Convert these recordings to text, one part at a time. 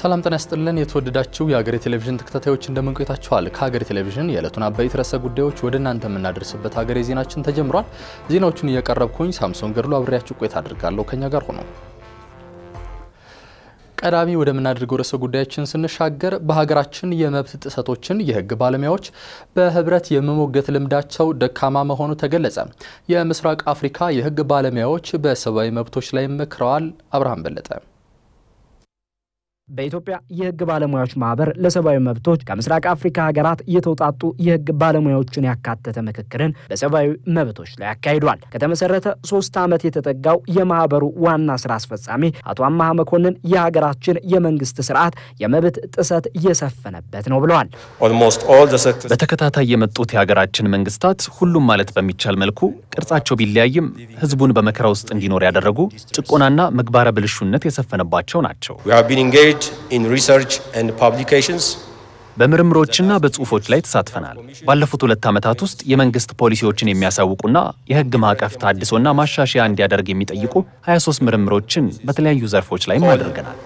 ሰላም ጤና ይስጥልን። የተወደዳችሁ የሀገሬ ቴሌቪዥን ተከታታዮች እንደምን ቆይታችኋል? ከሀገሬ ቴሌቪዥን የዕለቱን አበይት ርዕሰ ጉዳዮች ወደ እናንተ የምናደርስበት ሀገሬ ዜናችን ተጀምሯል። ዜናዎቹን እየቀረብኩኝ ሳምሶን ገድሎ አብሬያችሁ ቆይታ አድርጋለሁ። ከኛ ጋር ሆኖ ቀዳሚ ወደምናደርገው ርዕሰ ጉዳያችን ስንሻገር በሀገራችን የመብት ጥሰቶችን የህግ ባለሙያዎች በህብረት የመሞገት ልምዳቸው ደካማ መሆኑ ተገለጸ። የምስራቅ አፍሪካ የህግ ባለሙያዎች በሰብአዊ መብቶች ላይ መክረዋል። አብርሃም በለጠ በኢትዮጵያ የህግ ባለሙያዎች ማህበር ለሰብአዊ መብቶች ከምስራቅ አፍሪካ ሀገራት የተውጣጡ የህግ ባለሙያዎችን ያካተተ ምክክርን በሰብአዊ መብቶች ላይ አካሂዷል። ከተመሰረተ ሶስት ዓመት የተጠጋው የማህበሩ ዋና ስራ አስፈጻሚ አቶ አማሃ መኮንን የሀገራችን የመንግስት ስርዓት የመብት ጥሰት እየሰፈነበት ነው ብለዋል። በተከታታይ የመጡት የሀገራችን መንግስታት ሁሉም ማለት በሚቻል መልኩ ቅርጻቸው ቢለያይም ህዝቡን በመከራ ውስጥ እንዲኖር ያደረጉ ጭቆናና ምግባረ ብልሹነት የሰፈነባቸው ናቸው። በምርምሮችና በጽሁፎች ላይ ተሳትፈናል። ባለፉት ሁለት ዓመታት ውስጥ የመንግስት ፖሊሲዎችን የሚያሳውቁና የህግ ማዕቀፍ ታድሶና ማሻሻያ እንዲያደርግ የሚጠይቁ 23 ምርምሮችን በተለያዩ ዘርፎች ላይም አድርገናል።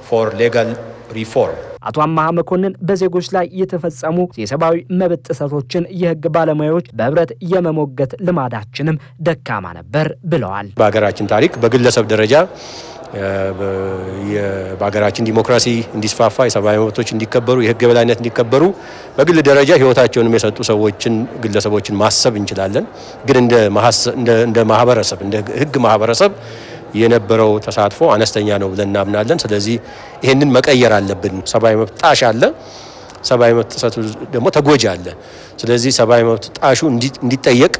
አቶ አማሃ መኮንን በዜጎች ላይ የተፈጸሙ የሰብአዊ መብት ጥሰቶችን የህግ ባለሙያዎች በህብረት የመሞገት ልማዳችንም ደካማ ነበር ብለዋል። በሀገራችን ታሪክ በግለሰብ ደረጃ በሀገራችን ዲሞክራሲ እንዲስፋፋ፣ የሰብአዊ መብቶች እንዲከበሩ፣ የህግ የበላይነት እንዲከበሩ በግል ደረጃ ህይወታቸውንም የሰጡ ሰዎችን ግለሰቦችን ማሰብ እንችላለን። ግን እንደ ማህበረሰብ እንደ ህግ ማህበረሰብ የነበረው ተሳትፎ አነስተኛ ነው ብለን እናምናለን። ስለዚህ ይህንን መቀየር አለብን። ሰብአዊ መብት ጣሽ አለ። ሰብአዊ መብት ጥሰቱ ደግሞ ተጎጂ አለ። ስለዚህ ሰብአዊ መብት ጣሹ እንዲጠየቅ፣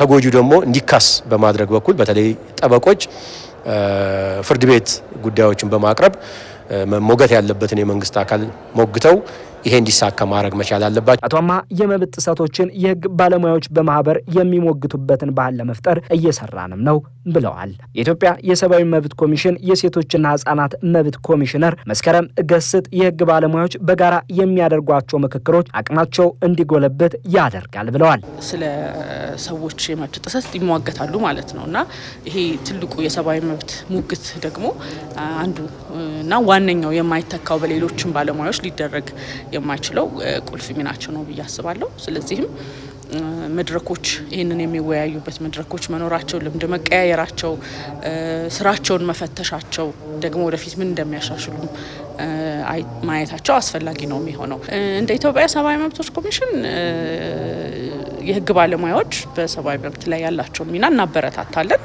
ተጎጁ ደግሞ እንዲካስ በማድረግ በኩል በተለይ ጠበቆች ፍርድ ቤት ጉዳዮችን በማቅረብ መሞገት ያለበትን የመንግስት አካል ሞግተው ይሄ እንዲሳካ ማድረግ መቻል አለባቸው። አቶ አማ የመብት ጥሰቶችን የህግ ባለሙያዎች በማህበር የሚሞግቱበትን ባህል ለመፍጠር እየሰራንም ነው ብለዋል። የኢትዮጵያ የሰብአዊ መብት ኮሚሽን የሴቶችና ህጻናት መብት ኮሚሽነር መስከረም ገስጥ የህግ ባለሙያዎች በጋራ የሚያደርጓቸው ምክክሮች አቅማቸው እንዲጎለበት ያደርጋል ብለዋል። ስለ ሰዎች የመብት ጥሰት ይሟገታሉ ማለት ነው እና ይሄ ትልቁ የሰብአዊ መብት ሙግት ደግሞ አንዱ እና ዋነኛው የማይተካው በሌሎችም ባለሙያዎች ሊደረግ የማይችለው ቁልፍ ሚናቸው ነው ብዬ አስባለሁ። ስለዚህም መድረኮች ይህንን የሚወያዩበት መድረኮች መኖራቸው ልምድ መቀያየራቸው፣ ስራቸውን መፈተሻቸው ደግሞ ወደፊት ምን እንደሚያሻሽሉም ማየታቸው አስፈላጊ ነው የሚሆነው። እንደ ኢትዮጵያ ሰብአዊ መብቶች ኮሚሽን የህግ ባለሙያዎች በሰብአዊ መብት ላይ ያላቸውን ሚና እናበረታታለን።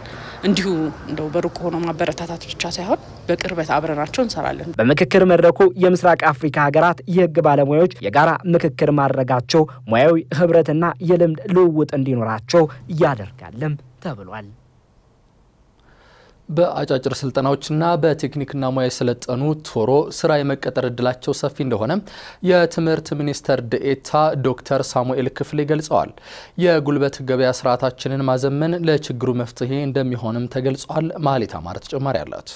እንዲሁ እንደው በሩቅ ሆኖ ማበረታታት ብቻ ሳይሆን በቅርበት አብረናቸው እንሰራለን። በምክክር መድረኩ የምስራቅ አፍሪካ ሀገራት የህግ ባለሙያዎች የጋራ ምክክር ማድረጋቸው ሙያዊ ህብረትና የልምድ ልውውጥ እንዲኖራቸው እያደርጋለም ተብሏል። በአጫጭር ስልጠናዎችና በቴክኒክና ሙያ የሰለጠኑ ቶሮ ስራ የመቀጠር እድላቸው ሰፊ እንደሆነ የትምህርት ሚኒስተር ድኤታ ዶክተር ሳሙኤል ክፍሌ ገልጸዋል። የጉልበት ገበያ ስርዓታችንን ማዘመን ለችግሩ መፍትሄ እንደሚሆንም ተገልጿል። ማህሌት አማረ ተጨማሪ አላት።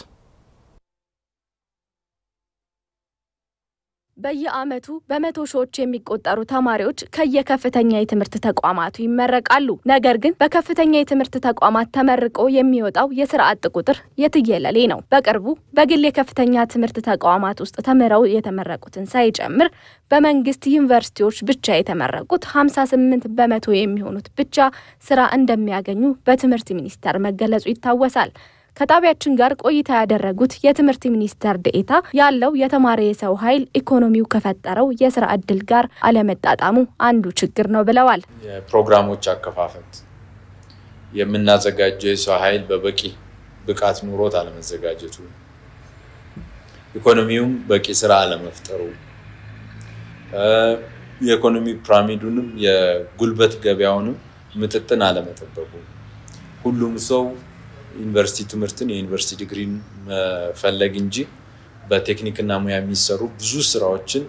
በየዓመቱ በመቶ ሺዎች የሚቆጠሩ ተማሪዎች ከየከፍተኛ የትምህርት ተቋማቱ ይመረቃሉ። ነገር ግን በከፍተኛ የትምህርት ተቋማት ተመርቆ የሚወጣው የስራ አጥ ቁጥር የትየለሌ ነው። በቅርቡ በግል የከፍተኛ ትምህርት ተቋማት ውስጥ ተምረው የተመረቁትን ሳይጨምር በመንግስት ዩኒቨርሲቲዎች ብቻ የተመረቁት 58 በመቶ የሚሆኑት ብቻ ስራ እንደሚያገኙ በትምህርት ሚኒስቴር መገለጹ ይታወሳል። ከጣቢያችን ጋር ቆይታ ያደረጉት የትምህርት ሚኒስተር ዴኤታ ያለው የተማረ የሰው ኃይል ኢኮኖሚው ከፈጠረው የስራ እድል ጋር አለመጣጣሙ አንዱ ችግር ነው ብለዋል። የፕሮግራሞች አከፋፈት የምናዘጋጀው የሰው ኃይል በበቂ ብቃት ኑሮት አለመዘጋጀቱ፣ ኢኮኖሚውም በቂ ስራ አለመፍጠሩ፣ የኢኮኖሚ ፒራሚዱንም የጉልበት ገበያውንም ምጥጥን አለመጠበቁ ሁሉም ሰው ዩኒቨርሲቲ ትምህርትን የዩኒቨርሲቲ ዲግሪን መፈለግ እንጂ በቴክኒክና ሙያ የሚሰሩ ብዙ ስራዎችን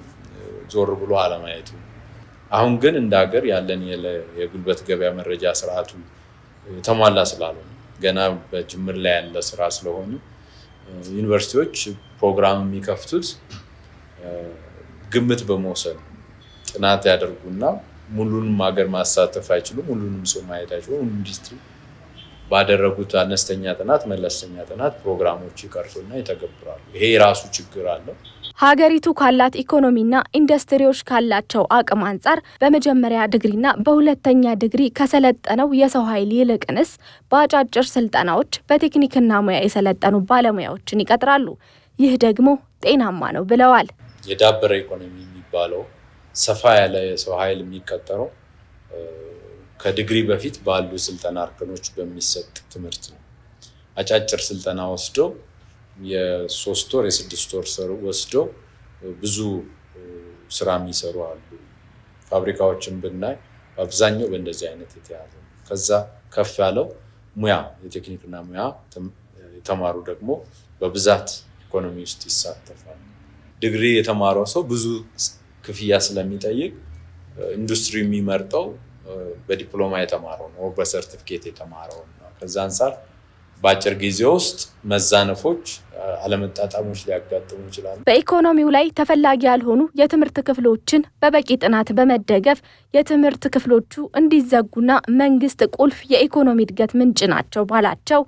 ዞር ብሎ አለማየቱ። አሁን ግን እንደ ሀገር ያለን የጉልበት ገበያ መረጃ ስርዓቱ ተሟላ ስላልሆነ ገና በጅምር ላይ ያለ ስራ ስለሆነ ዩኒቨርሲቲዎች ፕሮግራም የሚከፍቱት ግምት በመውሰድ ጥናት ያደርጉና ሙሉንም ሀገር ማሳተፍ አይችሉም። ሁሉንም ሰው ማየት አይችሉም። ኢንዱስትሪ ባደረጉት አነስተኛ ጥናት መለስተኛ ጥናት ፕሮግራሞች ይቀርሱና ይተገብራሉ። ይሄ የራሱ ችግር አለው። ሀገሪቱ ካላት ኢኮኖሚና ኢንዱስትሪዎች ካላቸው አቅም አንጻር በመጀመሪያ ዲግሪና በሁለተኛ ዲግሪ ከሰለጠነው የሰው ኃይል ይልቅንስ በአጫጭር ስልጠናዎች በቴክኒክና ሙያ የሰለጠኑ ባለሙያዎችን ይቀጥራሉ። ይህ ደግሞ ጤናማ ነው ብለዋል። የዳበረ ኢኮኖሚ የሚባለው ሰፋ ያለ የሰው ኃይል የሚቀጠረው ከዲግሪ በፊት ባሉ ስልጠና እርከኖች በሚሰጥ ትምህርት ነው። አጫጭር ስልጠና ወስዶ የሶስት ወር የስድስት ወር ወስዶ ብዙ ስራ የሚሰሩ አሉ። ፋብሪካዎችን ብናይ በአብዛኛው በእንደዚህ አይነት የተያዘ ነው። ከዛ ከፍ ያለው ሙያ የቴክኒክና ሙያ የተማሩ ደግሞ በብዛት ኢኮኖሚ ውስጥ ይሳተፋል። ዲግሪ የተማረው ሰው ብዙ ክፍያ ስለሚጠይቅ ኢንዱስትሪ የሚመርጠው በዲፕሎማ የተማረው ነው፣ በሰርቲፊኬት የተማረው ነው። ከዛ አንጻር በአጭር ጊዜ ውስጥ መዛነፎች፣ አለመጣጣሞች ሊያጋጥሙ ይችላሉ። በኢኮኖሚው ላይ ተፈላጊ ያልሆኑ የትምህርት ክፍሎችን በበቂ ጥናት በመደገፍ የትምህርት ክፍሎቹ እንዲዘጉና መንግስት ቁልፍ የኢኮኖሚ እድገት ምንጭ ናቸው ባላቸው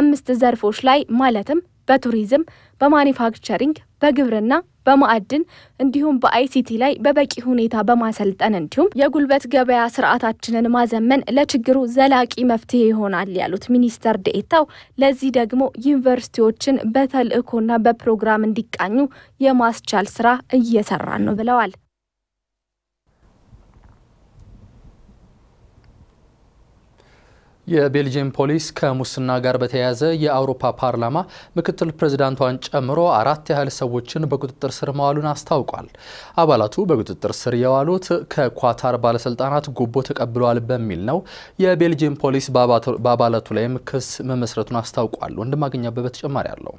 አምስት ዘርፎች ላይ ማለትም በቱሪዝም፣ በማኒፋክቸሪንግ፣ በግብርና፣ በማዕድን እንዲሁም በአይሲቲ ላይ በበቂ ሁኔታ በማሰልጠን እንዲሁም የጉልበት ገበያ ስርዓታችንን ማዘመን ለችግሩ ዘላቂ መፍትሄ ይሆናል ያሉት ሚኒስተር ዴኤታው ለዚህ ደግሞ ዩኒቨርሲቲዎችን በተልእኮና በፕሮግራም እንዲቃኙ የማስቻል ስራ እየሰራን ነው ብለዋል። የቤልጅየም ፖሊስ ከሙስና ጋር በተያያዘ የአውሮፓ ፓርላማ ምክትል ፕሬዝዳንቷን ጨምሮ አራት ያህል ሰዎችን በቁጥጥር ስር መዋሉን አስታውቋል። አባላቱ በቁጥጥር ስር የዋሉት ከኳታር ባለስልጣናት ጉቦ ተቀብለዋል በሚል ነው። የቤልጅየም ፖሊስ በአባላቱ ላይም ክስ መመስረቱን አስታውቋል። ወንድማገኛ ተጨማሪ አለው።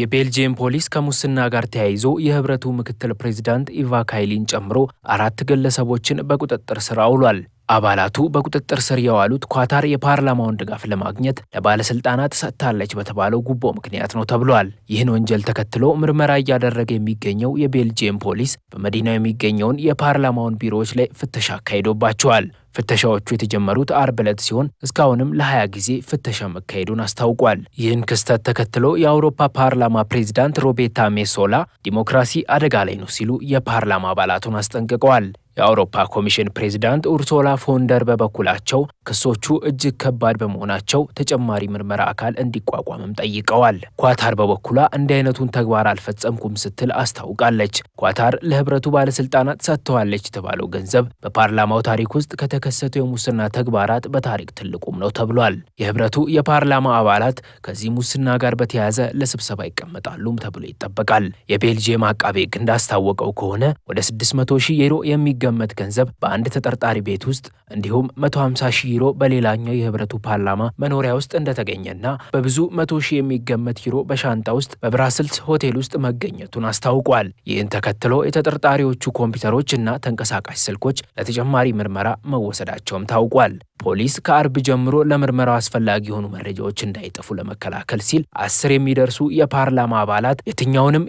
የቤልጅየም ፖሊስ ከሙስና ጋር ተያይዞ የህብረቱ ምክትል ፕሬዚዳንት ኢቫ ካይሊን ጨምሮ አራት ግለሰቦችን በቁጥጥር ስር አውሏል። አባላቱ በቁጥጥር ስር የዋሉት ኳታር የፓርላማውን ድጋፍ ለማግኘት ለባለስልጣናት ሰጥታለች በተባለው ጉቦ ምክንያት ነው ተብሏል። ይህን ወንጀል ተከትሎ ምርመራ እያደረገ የሚገኘው የቤልጅየም ፖሊስ በመዲናው የሚገኘውን የፓርላማውን ቢሮዎች ላይ ፍተሻ አካሂዶባቸዋል። ፍተሻዎቹ የተጀመሩት አርብ ዕለት ሲሆን እስካሁንም ለ20 ጊዜ ፍተሻ መካሄዱን አስታውቋል። ይህን ክስተት ተከትሎ የአውሮፓ ፓርላማ ፕሬዚዳንት ሮቤታ ሜሶላ ዲሞክራሲ አደጋ ላይ ነው ሲሉ የፓርላማ አባላቱን አስጠንቅቀዋል። የአውሮፓ ኮሚሽን ፕሬዚዳንት ኡርሶላ ፎንደር በበኩላቸው ክሶቹ እጅግ ከባድ በመሆናቸው ተጨማሪ ምርመራ አካል እንዲቋቋምም ጠይቀዋል። ኳታር በበኩሏ እንዲህ አይነቱን ተግባር አልፈጸምኩም ስትል አስታውቃለች። ኳታር ለህብረቱ ባለስልጣናት ሰጥተዋለች የተባለው ገንዘብ በፓርላማው ታሪክ ውስጥ ከተከሰቱ የሙስና ተግባራት በታሪክ ትልቁም ነው ተብሏል። የህብረቱ የፓርላማ አባላት ከዚህ ሙስና ጋር በተያያዘ ለስብሰባ ይቀመጣሉም ተብሎ ይጠበቃል። የቤልጅየም አቃቤ ሕግ እንዳስታወቀው ከሆነ ወደ 600 ሺህ ዩሮ የሚገ የሚገመት ገንዘብ በአንድ ተጠርጣሪ ቤት ውስጥ እንዲሁም 150 ሺህ ዩሮ በሌላኛው የህብረቱ ፓርላማ መኖሪያ ውስጥ እንደተገኘና በብዙ መቶ ሺህ የሚገመት ዩሮ በሻንጣ ውስጥ በብራስልስ ሆቴል ውስጥ መገኘቱን አስታውቋል። ይህን ተከትሎ የተጠርጣሪዎቹ ኮምፒውተሮች እና ተንቀሳቃሽ ስልኮች ለተጨማሪ ምርመራ መወሰዳቸውም ታውቋል። ፖሊስ ከአርብ ጀምሮ ለምርመራው አስፈላጊ የሆኑ መረጃዎች እንዳይጠፉ ለመከላከል ሲል አስር የሚደርሱ የፓርላማ አባላት የትኛውንም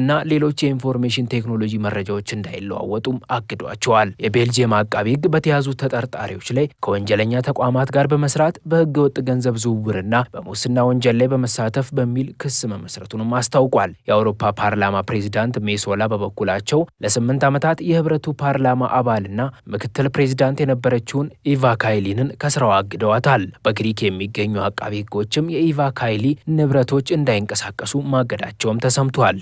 እና ሌሎች የኢንፎርሜሽን ቴክኖሎጂ መረጃዎች እንዳይለዋወጡም አግዷቸዋል። የቤልጅየም አቃቢ ህግ በተያዙ ተጠርጣሪዎች ላይ ከወንጀለኛ ተቋማት ጋር በመስራት በህገ ወጥ ገንዘብ ዝውውርና በሙስና ወንጀል ላይ በመሳተፍ በሚል ክስ መመስረቱንም አስታውቋል። የአውሮፓ ፓርላማ ፕሬዚዳንት ሜሶላ በበኩላቸው ለስምንት ዓመታት የህብረቱ ፓርላማ አባልና ምክትል ፕሬዚዳንት የነበረችውን ኢቫ ካይሊ ካይሊንን ከስራዋ አግደዋታል። በግሪክ የሚገኙ አቃቤ ህጎችም የኢቫ ካይሊ ንብረቶች እንዳይንቀሳቀሱ ማገዳቸውም ተሰምቷል።